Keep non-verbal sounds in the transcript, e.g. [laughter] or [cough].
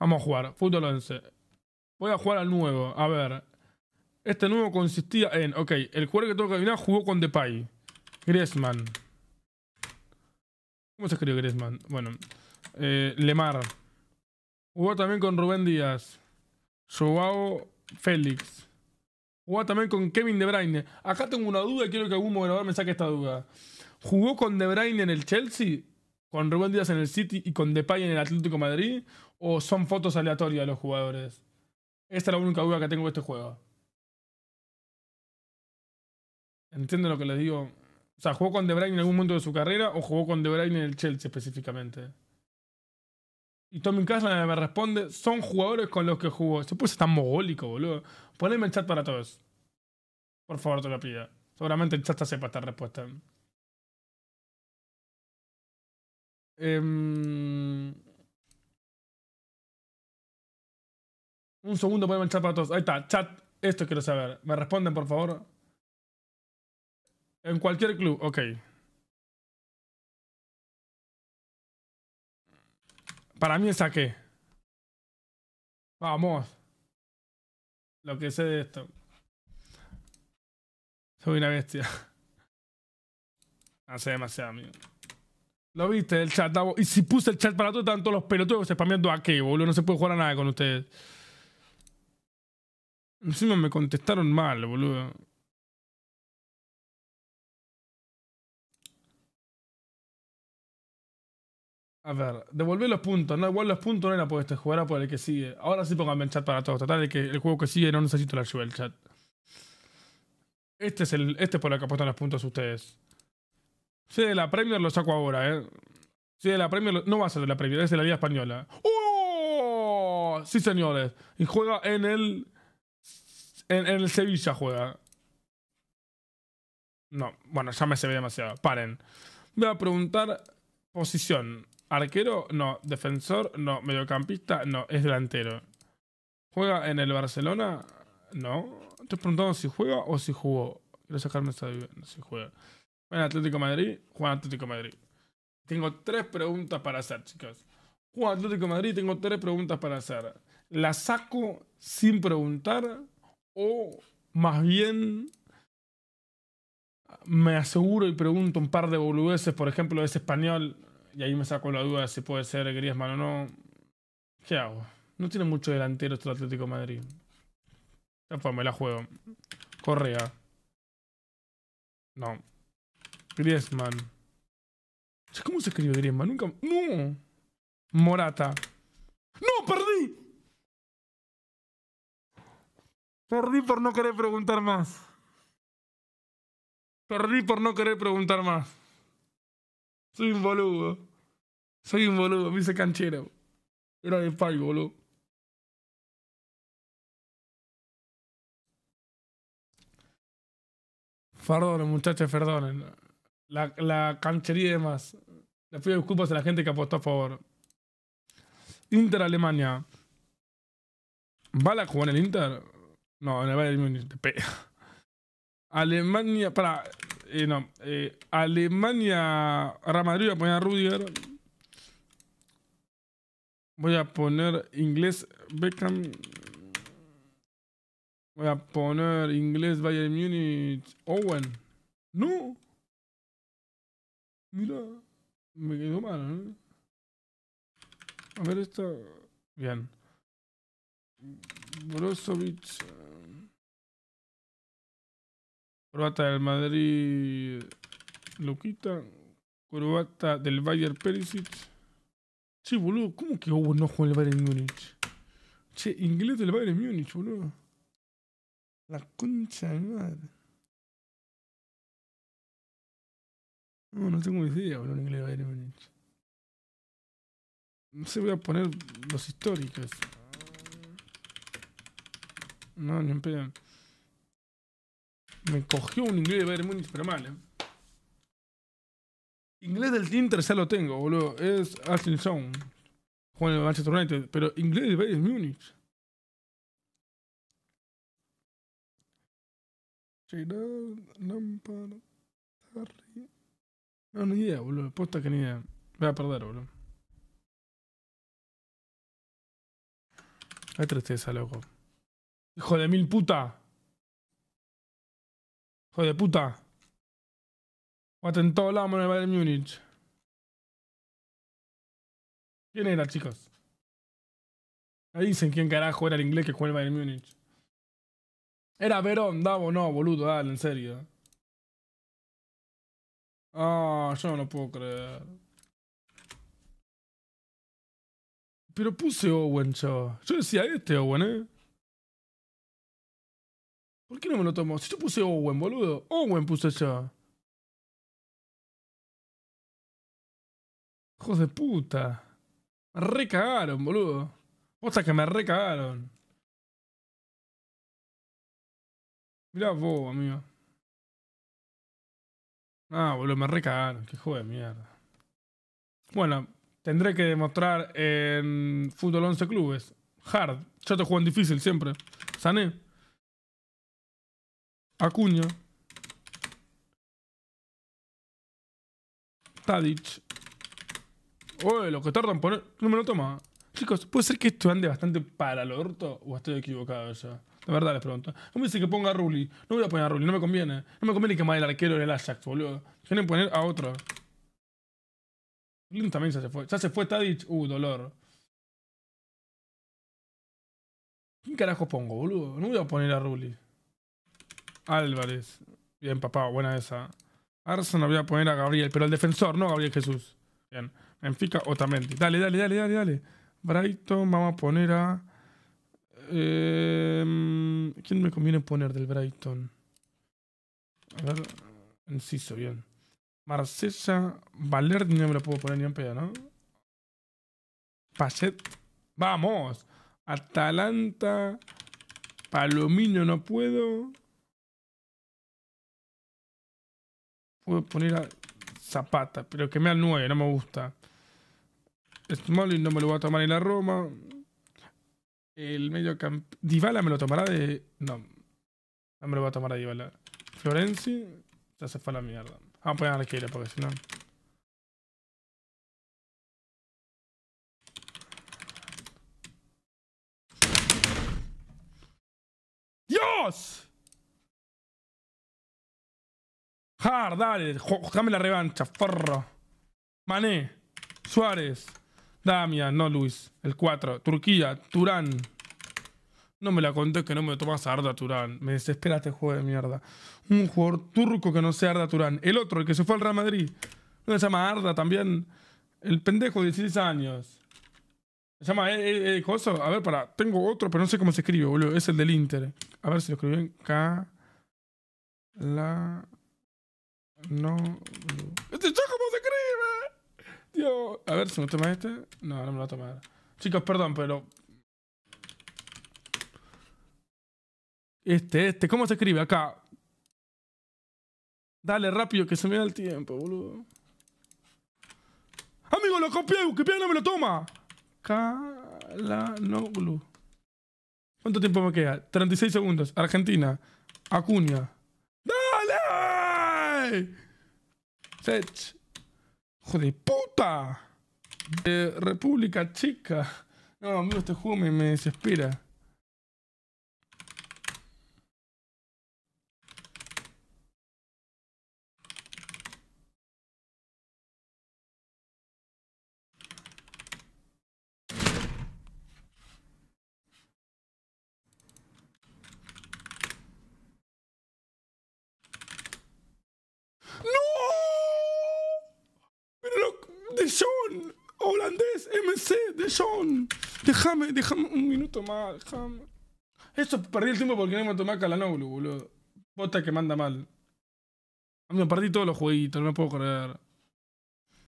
Vamos a jugar. Fútbol 11. Voy a jugar al nuevo. A ver. Este nuevo consistía en... Ok, el jugador que tengo que adivinar jugó con Depay. Griezmann. ¿Cómo se escribió Griezmann? Bueno. Eh, Lemar. Jugó también con Rubén Díaz. Joao Félix. Jugó también con Kevin De Bruyne. Acá tengo una duda y quiero que algún moderador me saque esta duda. ¿Jugó con De Bruyne en el Chelsea? con Rubén Díaz en el City y con Depay en el Atlético Madrid? ¿O son fotos aleatorias de los jugadores? Esta es la única duda que tengo de este juego. entiendo lo que les digo? O sea, ¿jugó con De Bruyne en algún momento de su carrera o jugó con De Bruyne en el Chelsea específicamente? Y Tommy Caslan me responde, son jugadores con los que jugó. Se este ser tan mogólico, boludo. Poneme el chat para todos. Por favor, te lo pido. Seguramente el chat sepa esta respuesta. Em, un segundo, podemos echar para todos. Ahí está, chat. Esto quiero saber. ¿Me responden, por favor? En cualquier club, ok. Para mí qué Vamos. Lo que sé de esto. Soy una bestia. [laughs] Hace demasiado, amigo. Lo viste, el chat. Y si puse el chat para todos, tanto los pelotudos spameando a qué, boludo. No se puede jugar a nada con ustedes. Encima me contestaron mal, boludo. A ver, devolver los puntos. No, igual los puntos no era por este jugar por el que sigue. Ahora sí pónganme el chat para todos. Tratar de que el juego que sigue no necesito la ayuda del chat. Este es el, este es por el que apuestan los puntos ustedes. Sí, de la Premier lo saco ahora, ¿eh? Sí, de la Premier. No va a ser de la Premier, es de la Liga Española. ¡Oh! Sí, señores. Y juega en el. En, el Sevilla juega. No, bueno, ya me se ve demasiado. Paren. Voy a preguntar posición. Arquero, no. Defensor, no. Mediocampista, no. Es delantero. ¿Juega en el Barcelona? No. Estoy preguntando si juega o si jugó. Quiero sacarme esta de... Si juega. Juega Atlético Madrid, Juan Atlético Madrid. Tengo tres preguntas para hacer, chicos. Juan Atlético Madrid, tengo tres preguntas para hacer. ¿La saco sin preguntar o más bien me aseguro y pregunto un par de boludeces, por ejemplo, ese español, y ahí me saco la duda si puede ser Griezmann o no. ¿Qué hago? No tiene mucho delantero este Atlético de Madrid. Ya pues me la juego. Correa. No. Griezmann. ¿Cómo se escribe Griezmann? Nunca... ¡No! Morata. ¡No, perdí! Perdí por no querer preguntar más. Perdí por no querer preguntar más. Soy un boludo. Soy un boludo. Me hice canchero. Era de pay, boludo. Perdón, muchachos, perdonen la, la canchería y demás. Le pido disculpas a la gente que apostó a favor. Inter Alemania. a jugar en el Inter? No, en el Bayern Múnich. Alemania. Para. Eh, no. Eh, Alemania. Ramadrid voy a poner a Rudiger. Voy a poner inglés Beckham. Voy a poner inglés Bayern Múnich Owen. No. Mira, me quedó mal. ¿eh? A ver esta. Bien. Brozovic. Eh. Croata del Madrid. Loquita. Croata del Bayern Perisic. Che, boludo, ¿cómo que hubo no juega el Bayern Múnich? Che, inglés del Bayern Múnich, boludo. La concha de madre. No, no tengo ni idea, boludo, en inglés Bayern Munich. No sé, voy a poner los históricos. No, ni pedo. Me cogió un inglés de Bayern Munich pero mal, ¿eh? Inglés del Tinter ya lo tengo, boludo. Es Aston Sound. Juega en el Manchester United, pero inglés de Bayern Munich. Gerard Lampard Harry no, ni idea, boludo. Posta que ni idea. Voy a perder, boludo. Qué tristeza, loco. Hijo de mil puta. Hijo de puta. maten en todos lados en el Bayern Múnich. ¿Quién era, chicos? Ahí dicen quién carajo era el inglés que jugó el Bayern Múnich. Era Verón, Davo, no, boludo, dale, en serio. Ah, yo no lo puedo creer. Pero puse Owen, yo. Yo decía este Owen, ¿eh? ¿Por qué no me lo tomó? Si yo puse Owen, boludo. Owen puse yo. Hijos de puta. Me recagaron, boludo. sea que me recagaron. Mirá vos, amigo. Ah, boludo, me recagaron. Qué juego de mierda. Bueno, tendré que demostrar en Fútbol 11 Clubes. Hard. Yo te juego en difícil siempre. Sané. Acuña. Tadic. Uy, lo que tardan poner. No me lo toma. Chicos, ¿puede ser que esto ande bastante para el orto o estoy equivocado ya? De verdad les pregunto. No me dice que ponga a Rulli. No voy a poner a Rulli, no me conviene. No me conviene que quemar el arquero en el Ajax, boludo. Quieren poner a otro. Lin también ya se fue. Ya se fue Tadic. Uh, dolor. ¿Quién carajo pongo, boludo? No voy a poner a Rulli. Álvarez. Bien, papá, buena esa. Arsenal voy a poner a Gabriel, pero el defensor, no Gabriel Jesús. Bien. Benfica, Otamendi. Dale, dale, dale, dale, dale. Brighton, vamos a poner a... Eh, ¿Quién me conviene poner del Brighton? A ver, Enciso, bien. Marsella, valer no me lo puedo poner ni en peda, ¿no? vamos. Atalanta, Palomino no puedo. Puedo poner a Zapata, pero que me al 9, no me gusta. Smalling no me lo va a tomar en la Roma. El medio camp... Divala me lo tomará de... No. No me lo va a tomar a Divala. Florenzi ya se fue a la mierda. Vamos a poner arquero porque si no... ¡Dios! Hard, dale, la revancha, forro. Mané, Suárez, Damian, no Luis. El 4. Turquía, Turán. No me la conté que no me tomas Arda Turán. Me desespera este juego de mierda. Un jugador turco que no sea Arda Turán. El otro, el que se fue al Real Madrid. No se llama Arda también. El pendejo de 16 años. Se llama eh, eh, eh A ver, para. Tengo otro, pero no sé cómo se escribe, boludo. Es el del Inter. A ver si lo escribí en K. La. No. A ver, si me toma este. No, no me lo va a tomar. Chicos, perdón, pero. Este, este, ¿cómo se escribe acá? Dale rápido que se me da el tiempo, boludo. Amigo, lo copié, que no me lo toma. No, boludo ¿Cuánto tiempo me queda? 36 segundos. Argentina. Acuña. ¡Dale! Sech. ¡Hijo de puta! De República Chica. No, amigo, este juego me, me desespera. Sean, holandés, MC, de Sean. Déjame, déjame un minuto más, déjame. Esto perdí el tiempo porque no me toma la Calanoglu, boludo. Bota que manda mal. Me perdí todos los jueguitos, no me puedo creer.